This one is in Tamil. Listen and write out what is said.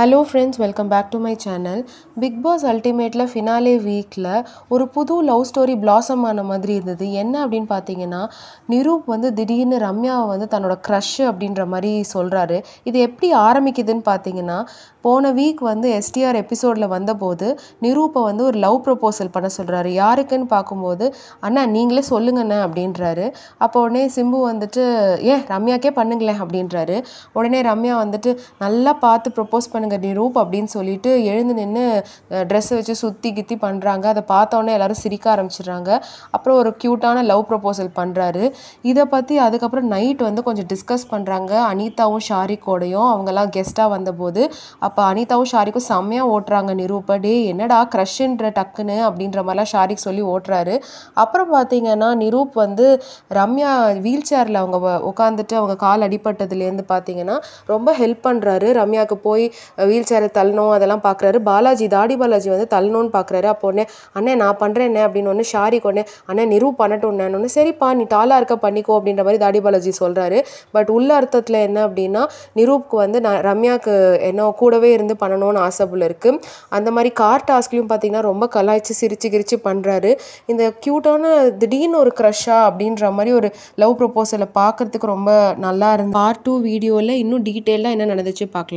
hello friends welcome back to my channel Bigg Boss அல்டிமேட்டில் ஃபினாலே வீக்கில் ஒரு புது லவ் ஸ்டோரி பிளாசம் ஆன மாதிரி இருந்தது என்ன அப்படின்னு பார்த்தீங்கன்னா நிரூப் வந்து திடீர்னு ரம்யாவை வந்து தன்னோட க்ரஷ் அப்படின்ற மாதிரி சொல்கிறாரு இது எப்படி ஆரம்பிக்குதுன்னு பார்த்தீங்கன்னா போன வீக் வந்து எஸ்டிஆர் எபிசோடில் வந்தபோது நிரூப்பை வந்து ஒரு லவ் ப்ரொப்போசல் பண்ண சொல்கிறாரு யாருக்குன்னு பார்க்கும்போது அண்ணா நீங்களே சொல்லுங்கண்ணே அப்படின்றாரு அப்போ உடனே சிம்பு வந்துட்டு ஏ ரம்யாக்கே பண்ணுங்களேன் அப்படின்றாரு உடனே ரம்யா வந்துட்டு நல்லா பார்த்து ப்ரொப்போஸ் பண்ணுங்க பண்ணுங்க நிரூப் அப்படின்னு சொல்லிட்டு எழுந்து நின்று ட்ரெஸ்ஸை வச்சு சுற்றி கித்தி பண்ணுறாங்க அதை பார்த்தோன்னே எல்லோரும் சிரிக்க ஆரம்பிச்சிடுறாங்க அப்புறம் ஒரு க்யூட்டான லவ் ப்ரப்போசல் பண்ணுறாரு இதை பற்றி அதுக்கப்புறம் நைட் வந்து கொஞ்சம் டிஸ்கஸ் பண்ணுறாங்க அனிதாவும் ஷாரிக்கோடையும் அவங்கெல்லாம் கெஸ்ட்டாக வந்தபோது அப்போ அனிதாவும் ஷாரிக்கும் செம்மையாக ஓட்டுறாங்க நிரூப்பை டே என்னடா க்ரஷ்ன்ற டக்குன்னு அப்படின்ற மாதிரிலாம் ஷாரிக் சொல்லி ஓட்டுறாரு அப்புறம் பார்த்தீங்கன்னா நிரூப் வந்து ரம்யா வீல் சேரில் அவங்க உட்காந்துட்டு அவங்க கால் அடிப்பட்டதுலேருந்து பார்த்தீங்கன்னா ரொம்ப ஹெல்ப் பண்ணுறாரு ரம்யாவுக்கு போய் வீல் சேரை தள்ளணும் அதெல்லாம் பார்க்குறாரு பாலாஜி தாடி பாலாஜி வந்து தள்ளணும்னு பார்க்குறாரு அப்போ ஒன்று அண்ணே நான் பண்ணுறேன் என்ன அப்படின்னு ஒன்று ஷாரிக்கு ஒன்று அண்ணே நிரூ ஒன்று சரிப்பா நீ டாலாக இருக்க பண்ணிக்கோ அப்படின்ற மாதிரி தாடி பாலாஜி சொல்கிறாரு பட் உள்ள அர்த்தத்தில் என்ன அப்படின்னா நிரூப்க்கு வந்து நான் ரம்யாவுக்கு என்ன கூடவே இருந்து பண்ணணும்னு ஆசை இருக்குது அந்த மாதிரி கார் டாஸ்க்லையும் பார்த்தீங்கன்னா ரொம்ப கலாய்ச்சி சிரிச்சு கிரிச்சு பண்ணுறாரு இந்த க்யூட்டான திடீர்னு ஒரு க்ரஷ்ஷா அப்படின்ற மாதிரி ஒரு லவ் ப்ரொப்போசலை பார்க்குறதுக்கு ரொம்ப நல்லா இருந்தது பார்ட் டூ வீடியோவில் இன்னும் டீட்டெயிலாக என்ன நடந்துச்சு பார்க்கலாம்